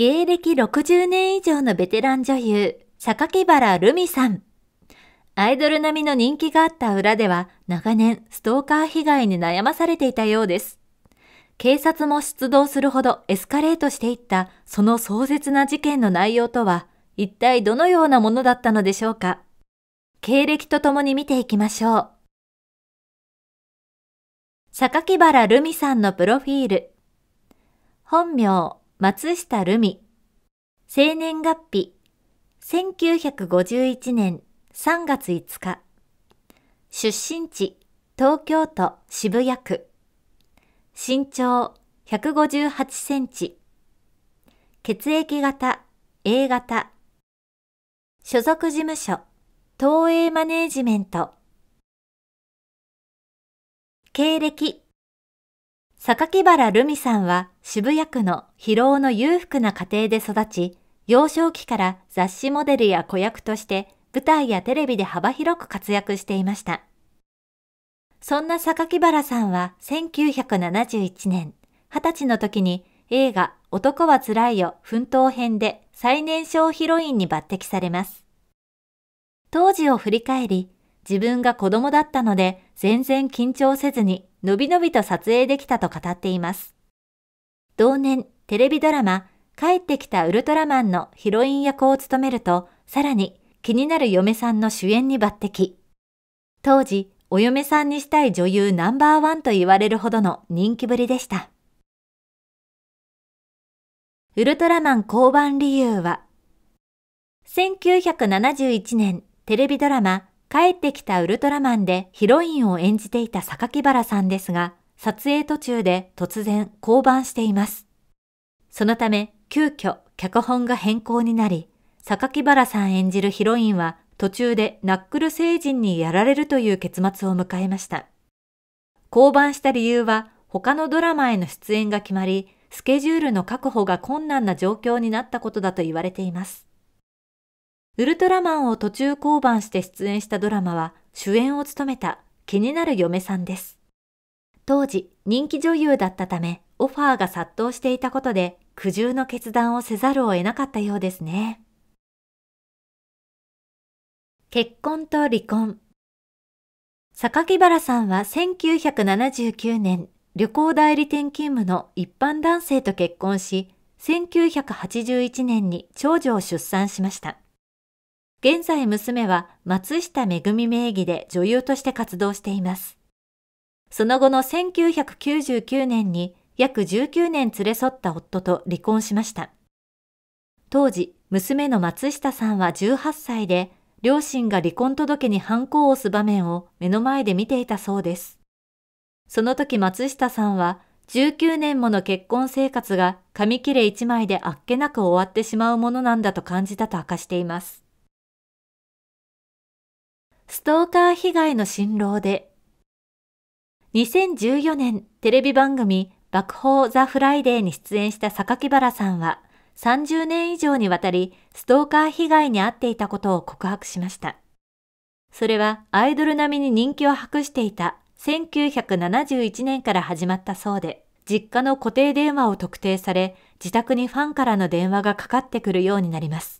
芸歴60年以上のベテラン女優、榊原ルミさん。アイドル並みの人気があった裏では、長年ストーカー被害に悩まされていたようです。警察も出動するほどエスカレートしていったその壮絶な事件の内容とは、一体どのようなものだったのでしょうか。経歴とともに見ていきましょう。榊原ルミさんのプロフィール。本名、松下る美。生年月日。1951年3月5日。出身地、東京都渋谷区。身長158センチ。血液型 A 型。所属事務所、東映マネージメント。経歴榊原ルミさんは渋谷区の疲労の裕福な家庭で育ち、幼少期から雑誌モデルや子役として舞台やテレビで幅広く活躍していました。そんな榊原さんは1971年、20歳の時に映画男はつらいよ奮闘編で最年少ヒロインに抜擢されます。当時を振り返り、自分が子供だったので全然緊張せずにのびのびと撮影できたと語っています。同年、テレビドラマ、帰ってきたウルトラマンのヒロイン役を務めると、さらに気になる嫁さんの主演に抜擢。当時、お嫁さんにしたい女優ナンバーワンと言われるほどの人気ぶりでした。ウルトラマン降板理由は、1971年テレビドラマ帰ってきたウルトラマンでヒロインを演じていた榊原さんですが、撮影途中で突然降板しています。そのため、急遽脚本が変更になり、榊原さん演じるヒロインは途中でナックル星人にやられるという結末を迎えました。降板した理由は他のドラマへの出演が決まり、スケジュールの確保が困難な状況になったことだと言われています。ウルトラマンを途中降板して出演したドラマは主演を務めた気になる嫁さんです。当時人気女優だったためオファーが殺到していたことで苦渋の決断をせざるを得なかったようですね。結婚と離婚。榊原さんは1979年、旅行代理店勤務の一般男性と結婚し、1981年に長女を出産しました。現在娘は松下めぐみ名義で女優として活動しています。その後の1999年に約19年連れ添った夫と離婚しました。当時、娘の松下さんは18歳で、両親が離婚届にハンコを押す場面を目の前で見ていたそうです。その時松下さんは、19年もの結婚生活が紙切れ1枚であっけなく終わってしまうものなんだと感じたと明かしています。ストーカー被害の辛労で。2014年テレビ番組爆砲ザ・フライデーに出演した榊原さんは30年以上にわたりストーカー被害に遭っていたことを告白しました。それはアイドル並みに人気を博していた1971年から始まったそうで、実家の固定電話を特定され、自宅にファンからの電話がかかってくるようになります。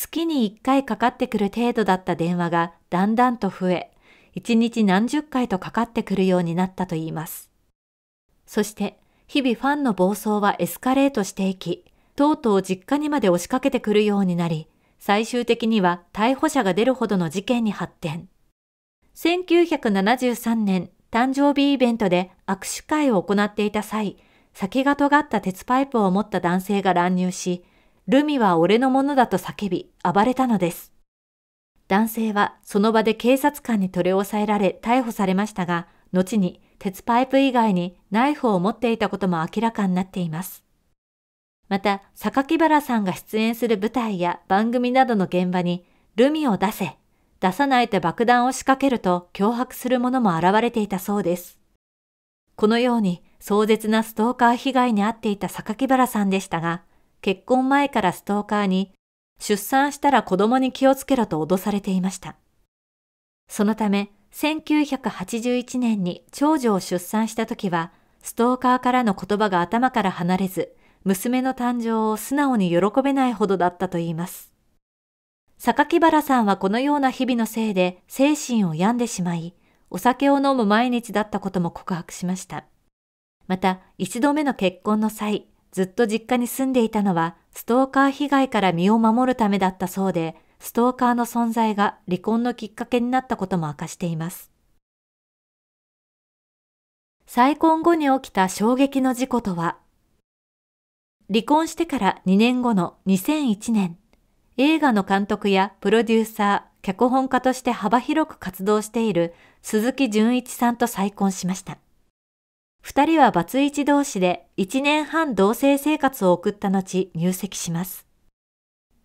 月に1回かかってくる程度だった電話がだんだんと増え、1日何十回とかかってくるようになったといいます。そして、日々ファンの暴走はエスカレートしていき、とうとう実家にまで押しかけてくるようになり、最終的には逮捕者が出るほどの事件に発展。1973年、誕生日イベントで握手会を行っていた際、先が尖った鉄パイプを持った男性が乱入し、ルミは俺のものだと叫び、暴れたのです。男性はその場で警察官に取り押さえられ逮捕されましたが、後に鉄パイプ以外にナイフを持っていたことも明らかになっています。また、榊原さんが出演する舞台や番組などの現場に、ルミを出せ、出さないと爆弾を仕掛けると脅迫する者も現れていたそうです。このように壮絶なストーカー被害に遭っていた榊原さんでしたが、結婚前からストーカーに、出産したら子供に気をつけろと脅されていました。そのため、1981年に長女を出産した時は、ストーカーからの言葉が頭から離れず、娘の誕生を素直に喜べないほどだったといいます。榊原さんはこのような日々のせいで精神を病んでしまい、お酒を飲む毎日だったことも告白しました。また、一度目の結婚の際、ずっと実家に住んでいたのはストーカー被害から身を守るためだったそうで、ストーカーの存在が離婚のきっかけになったことも明かしています。再婚後に起きた衝撃の事故とは、離婚してから2年後の2001年、映画の監督やプロデューサー、脚本家として幅広く活動している鈴木純一さんと再婚しました。二人はバツイチ同士で1年半同棲生活を送った後入籍します。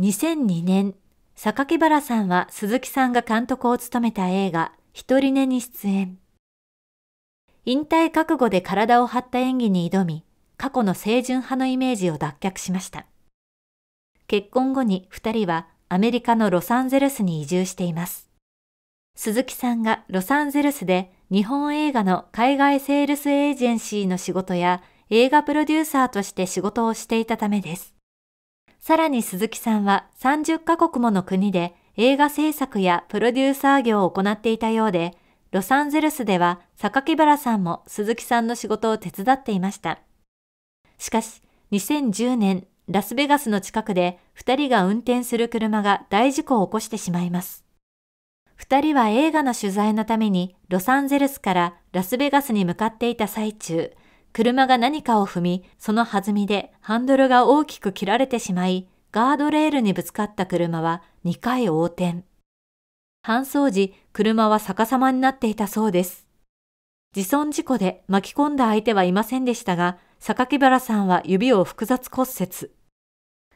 2002年、榊原さんは鈴木さんが監督を務めた映画、一人寝に出演。引退覚悟で体を張った演技に挑み、過去の清純派のイメージを脱却しました。結婚後に二人はアメリカのロサンゼルスに移住しています。鈴木さんがロサンゼルスで日本映画の海外セールスエージェンシーの仕事や映画プロデューサーとして仕事をしていたためです。さらに鈴木さんは30カ国もの国で映画制作やプロデューサー業を行っていたようで、ロサンゼルスでは榊原さんも鈴木さんの仕事を手伝っていました。しかし、2010年、ラスベガスの近くで2人が運転する車が大事故を起こしてしまいます。2人は映画の取材のためにロサンゼルスからラスベガスに向かっていた最中、車が何かを踏み、その弾みでハンドルが大きく切られてしまい、ガードレールにぶつかった車は2回横転。搬送時、車は逆さまになっていたそうです。自損事故で巻き込んだ相手はいませんでしたが、榊原さんは指を複雑骨折。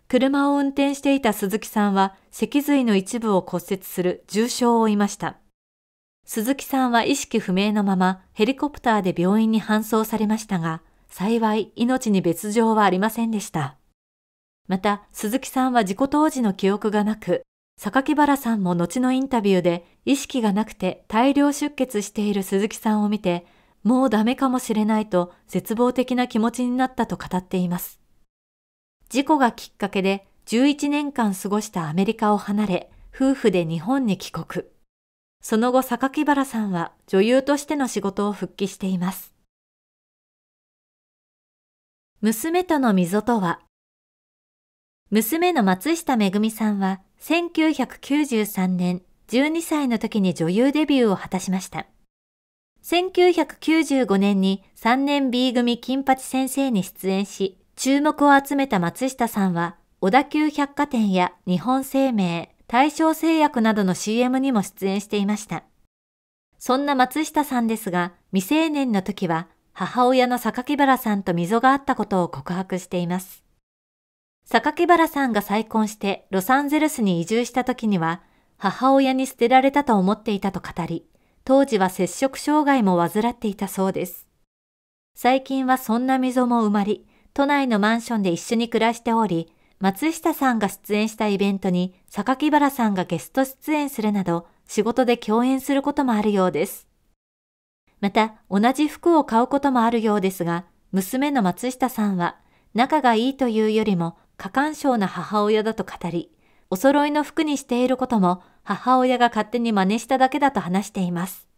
車を運転していた鈴木さんは脊髄の一部を骨折する重傷を負いました。鈴木さんは意識不明のままヘリコプターで病院に搬送されましたが、幸い命に別状はありませんでした。また、鈴木さんは事故当時の記憶がなく、榊原さんも後のインタビューで意識がなくて大量出血している鈴木さんを見て、もうダメかもしれないと絶望的な気持ちになったと語っています。事故がきっかけで11年間過ごしたアメリカを離れ、夫婦で日本に帰国。その後、榊原さんは女優としての仕事を復帰しています。娘との溝とは、娘の松下めぐみさんは1993年12歳の時に女優デビューを果たしました。1995年に3年 B 組金八先生に出演し、注目を集めた松下さんは、小田急百貨店や日本生命、大正製薬などの CM にも出演していました。そんな松下さんですが、未成年の時は母親の榊原さんと溝があったことを告白しています。榊原さんが再婚してロサンゼルスに移住した時には、母親に捨てられたと思っていたと語り、当時は摂食障害も患っていたそうです。最近はそんな溝も埋まり、都内のマンションで一緒に暮らしており、松下さんが出演したイベントに榊原さんがゲスト出演するなど、仕事で共演することもあるようです。また、同じ服を買うこともあるようですが、娘の松下さんは、仲がいいというよりも、過干渉な母親だと語り、お揃いの服にしていることも、母親が勝手に真似しただけだと話しています。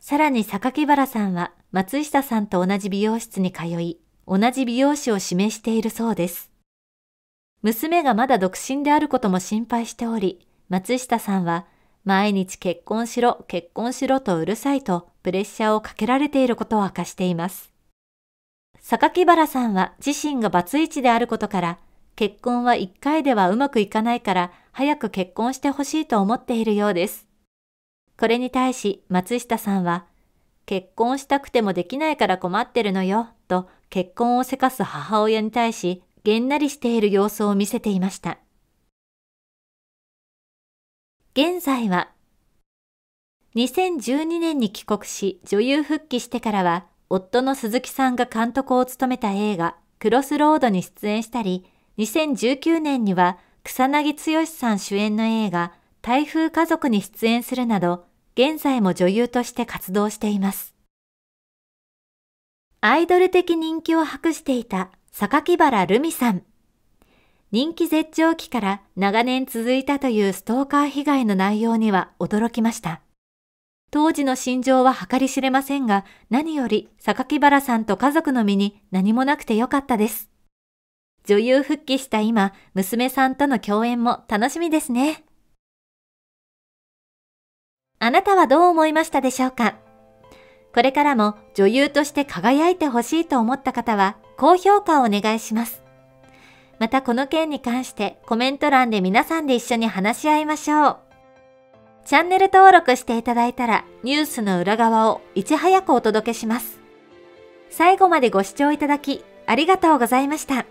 さらに榊原さんは、松下さんと同じ美容室に通い、同じ美容師を示しているそうです。娘がまだ独身であることも心配しており、松下さんは、毎日結婚しろ、結婚しろとうるさいとプレッシャーをかけられていることを明かしています。榊原さんは自身がバツイチであることから、結婚は一回ではうまくいかないから早く結婚してほしいと思っているようです。これに対し松下さんは、結婚したくてもできないから困ってるのよと結婚をせかす母親に対し、げんなりしている様子を見せていました。現在は、2012年に帰国し女優復帰してからは、夫の鈴木さんが監督を務めた映画、クロスロードに出演したり、2019年には草薙剛さん主演の映画、台風家族に出演するなど、現在も女優として活動しています。アイドル的人気を博していた榊原ルミさん。人気絶頂期から長年続いたというストーカー被害の内容には驚きました。当時の心情は計り知れませんが、何より榊原さんと家族の身に何もなくてよかったです。女優復帰した今、娘さんとの共演も楽しみですね。あなたはどう思いましたでしょうかこれからも女優として輝いてほしいと思った方は、高評価をお願いします。またこの件に関してコメント欄で皆さんで一緒に話し合いましょう。チャンネル登録していただいたらニュースの裏側をいち早くお届けします。最後までご視聴いただきありがとうございました。